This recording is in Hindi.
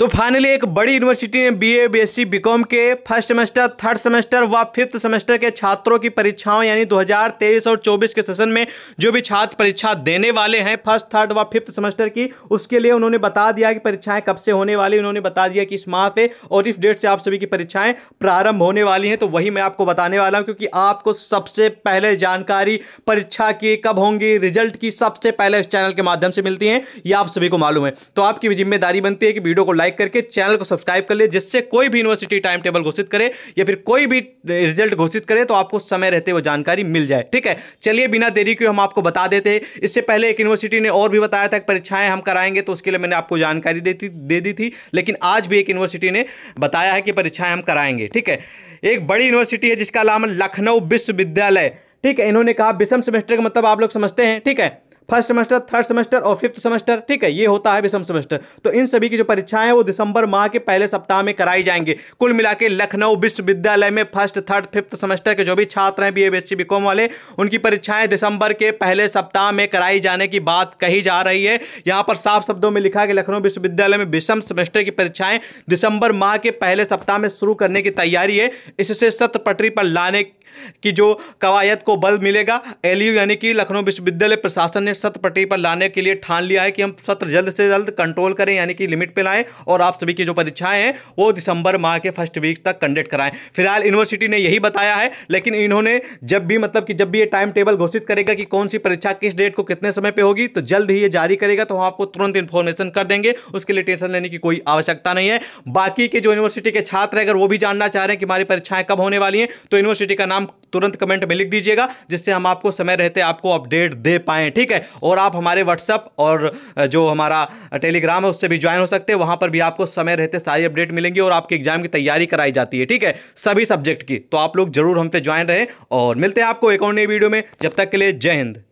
तो फाइनली एक बड़ी यूनिवर्सिटी ने बीए, बीएससी, बीकॉम के फर्स्ट सेमेस्टर थर्ड सेमेस्टर व फिफ्थ सेमेस्टर के छात्रों की परीक्षाओं यानी 2023 और 24 के सेशन में जो भी छात्र परीक्षा देने वाले हैं फर्स्ट थर्ड व फिफ्थ सेमेस्टर की उसके लिए उन्होंने बता दिया कि परीक्षाएं कब से होने वाली उन्होंने बता दिया कि इस माह से और इस डेट से आप सभी की परीक्षाएं प्रारंभ होने वाली हैं तो वही मैं आपको बताने वाला हूँ क्योंकि आपको सबसे पहले जानकारी परीक्षा की कब होंगी रिजल्ट की सबसे पहले इस चैनल के माध्यम से मिलती है यह आप सभी को मालूम है तो आपकी जिम्मेदारी बनती है कि वीडियो को लाइक लाइक करके चैनल को सब्सक्राइब कर लिए जिससे कोई भी यूनिवर्सिटी टाइम टेबल घोषित करे या फिर कोई भी रिजल्ट घोषित करे तो आपको समय रहते वो जानकारी मिल जाए ठीक है चलिए बिना देरी के हम आपको बता देते हैं इससे पहले एक यूनिवर्सिटी ने और भी बताया था परीक्षाएं हम कराएंगे तो उसके लिए मैंने आपको जानकारी दे दे दी थी लेकिन आज भी एक यूनिवर्सिटी ने बताया है कि परीक्षाएं हम कराएंगे ठीक है एक बड़ी यूनिवर्सिटी है जिसका नाम लखनऊ विश्वविद्यालय ठीक है इन्होंने कहा विषम सेमेस्टर का मतलब आप लोग समझते हैं ठीक है फर्स्ट सेमेस्टर थर्ड सेमेस्टर और फिफ्थ सेमेस्टर ठीक है ये होता है विषम सेमेस्टर तो इन सभी की जो परीक्षाएं वो दिसंबर माह के पहले सप्ताह में कराई जाएंगी कुल मिला लखनऊ विश्वविद्यालय में फर्स्ट थर्ड फिफ्थ सेमेस्टर के जो भी छात्र हैं बी ए बी कॉम वाले उनकी परीक्षाएं दिसंबर के पहले सप्ताह में कराई जाने की बात कही जा रही है यहाँ पर साफ शब्दों में लिखा कि लखनऊ विश्वविद्यालय में विषम सेमेस्टर की परीक्षाएं दिसंबर माह के पहले सप्ताह में शुरू करने की तैयारी है इससे सत्य पटरी पर लाने की जो कवायद को बल मिलेगा एल यानी कि लखनऊ विश्वविद्यालय प्रशासन ने सत्र पट्टी पर लाने के लिए ठान लिया है कि हम सत्र जल्द से जल्द कंट्रोल करें यानी कि लिमिट पर लाएँ और आप सभी की जो परीक्षाएँ हैं वो दिसंबर माह के फर्स्ट वीक तक कंडक्ट कराएं फिलहाल यूनिवर्सिटी ने यही बताया है लेकिन इन्होंने जब भी मतलब कि जब भी ये टाइम टेबल घोषित करेगा कि कौन सी परीक्षा किस डेट को कितने समय पर होगी तो जल्द ही ये जारी करेगा तो हम आपको तुरंत इन्फॉर्मेशन कर देंगे उसके लिए टेंशन लेने की कोई आवश्यकता नहीं है बाकी के जो यूनिवर्सिटी के छात्र अगर वो भी जानना चाह रहे हैं कि हमारी परीक्षाएं कब होने वाली हैं तो यूनिवर्सिटी का नाम नाम तुरंत कमेंट में लिख दीजिएगा जिससे हम आपको समय रहते आपको अपडेट दे पाएँ ठीक है और आप हमारे व्हाट्सअप और जो हमारा टेलीग्राम है उससे भी ज्वाइन हो सकते हैं वहाँ पर भी आपको समय रहते सारी अपडेट मिलेंगी और आपके एग्जाम की तैयारी कराई जाती है ठीक है सभी सब्जेक्ट की तो आप लोग जरूर हम पे ज्वाइन रहें और मिलते हैं आपको एक और नई वीडियो में जब तक के लिए जय हिंद